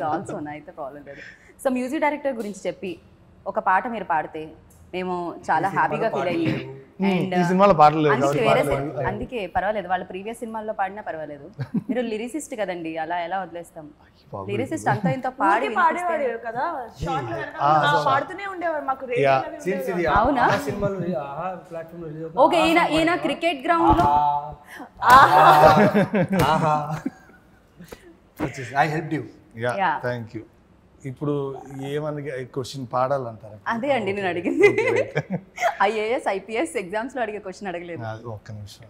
is also అయితే problem లేదు so music director గురించి చెప్పి ఒక పాట మీరు పాడితే మేము చాలా హ్యాపీగా ఫీల్ అయ్యి uh, అందుకే పర్వాలేదు వాళ్ళ ప్రీవియస్ సినిమాల్లో పాడినా పర్వాలేదు మీరు లిరిసిస్ట్ కదండి అలా ఎలా వదిలేస్తాం లిరిసిస్ట్ అంతా ఇంత పాడి పాడేవాడు కదా పాడుతూనే ఉండేవారు మాకు అవునా ఓకే ఈయన ఈయన క్రికెట్ గ్రౌండ్ లో I help you yeah thank you ఇప్పుడు ఏమని క్వశ్చన్ పాడాలంటారు అదే అండి నేను అడిగింది ఐఏఎస్ ఐపీఎస్ ఎగ్జామ్స్ లో అడిగే క్వశ్చన్ అడగలేదు ఒక్క నిమిషం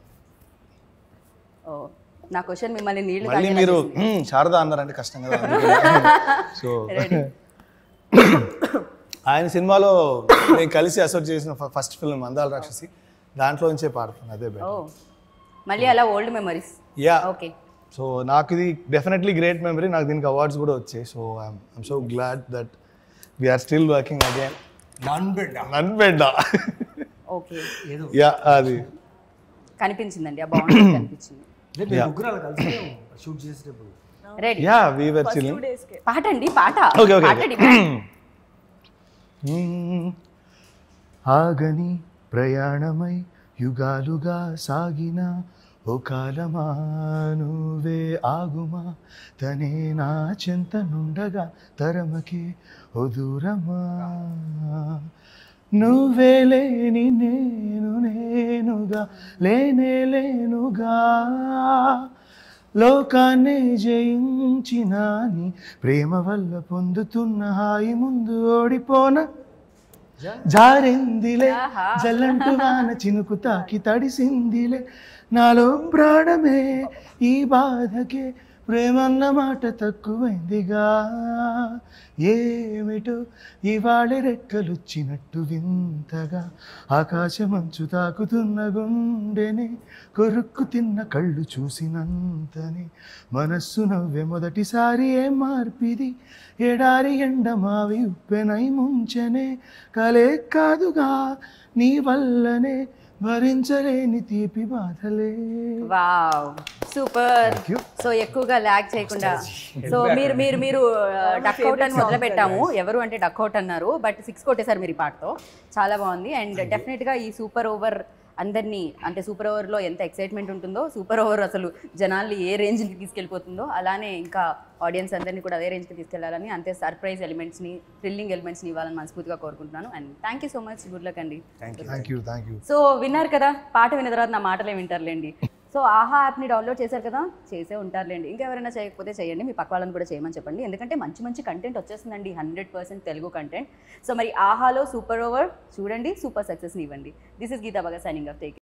ఓ నా క్వశ్చన్ మిమ్మల్ని నీళ్ళు కానీ మీరు శారదా అన్నారంటే కష్టం కదా సో ఆయన సినిమాలో నేను కలిసి అసోట్ చేసిన ఫస్ట్ ఫిల్మ్ అందాల రాక్షసి దాంట్లో నుంచే పాడుతాను అదే మళ్ళీ అలా old memories yeah okay so నాకు ఇది డెఫినెట్లీ గ్రేట్ మెమరీ నాకు దీనికి అవార్డ్స్ కూడా వచ్చాయి so I'm so glad that we're still working again ఆగని ప్రయాణమై యుగాలుగా సాగిన ఓ కాలమా నువ్వే ఆగుమా తనే నా చెంత నుండగా తరమకి ఓ దూరమా నువ్వే లేని నేను నేనుగా లేనే లేనుగా లోకాన్ని జయించినాని ప్రేమ వల్ల పొందుతున్న హాయి ముందు ఓడిపోనా ಜಾರೆಂದಿಲೆ ಜಲಂಟು ನಾನ ಚಿನುಕು ತಾಕಿ ತಡಿಸಿಂದಿಲೆ ನಾನೊಂಬಾಣ ಈ ಬಾಧಕೆ ప్రేమన్న మాట తక్కువైందిగా ఏమిటో ఇవాళ రెక్కలుచ్చినట్టు వింతగా ఆకాశమంచు తాకుతున్న గుండెని కొరుక్కు తిన్న కళ్ళు చూసినంతని మనస్సు నవ్వే మొదటిసారి ఏం మార్పిది ఎడారి ఎండ మావి ఉప్పెనై ముంచెనే కలే కాదుగా నీ వల్లనే భరించలేని తీపి బాధలే వావ్ సూపర్ సో ఎక్కువగా ల్యాగ్ చేయకుండా సో మీరు మీరు మీరు డక్ అవుట్ అని మొదలు పెట్టాము ఎవరు అంటే డక్ అవుట్ అన్నారు బట్ సిక్స్ కొట్టేశారు మీరు ఈ పాటతో చాలా బాగుంది అండ్ డెఫినెట్గా ఈ సూపర్ ఓవర్ అందరినీ అంటే సూపర్ ఓవర్లో ఎంత ఎక్సైట్మెంట్ ఉంటుందో సూపర్ ఓవర్ అసలు జనాల్ని ఏ రేంజ్కి తీసుకెళ్ళిపోతుందో అలానే ఇంకా ఆడియన్స్ అందరినీ కూడా అదే రేంజ్కి తీసుకెళ్లాలని అంతే సర్ప్రైజ్ ఎలిమెంట్స్ని థ్రిల్లింగ్ ఎలిమెంట్స్ని ఇవ్వాలని మనస్ఫూర్తిగా కోరుకుంటున్నాను and thank you so much good luck అండి సో విన్నారు కదా పాట విన్న తర్వాత నా మాటలే వింటారులేండి సో ఆహా యాప్ని డౌన్లోడ్ చేశారు కదా చేసే ఉంటారులేండి ఇంకా ఎవరైనా చేయకపోతే చేయండి మీ పక్క వాళ్ళని కూడా చేయమని చెప్పండి ఎందుకంటే మంచి మంచి కంటెంట్ వచ్చేస్తుందండి హండ్రెడ్ పర్సెంట్ తెలుగు కంటెంట్ సో మరి ఆహాలో సూపర్ ఓవర్ చూడండి సూపర్ సక్సెస్ని ఇవ్వండి దిస్ ఇస్ గీతా బాగా సైనింగ్ ఆఫ్ టేక్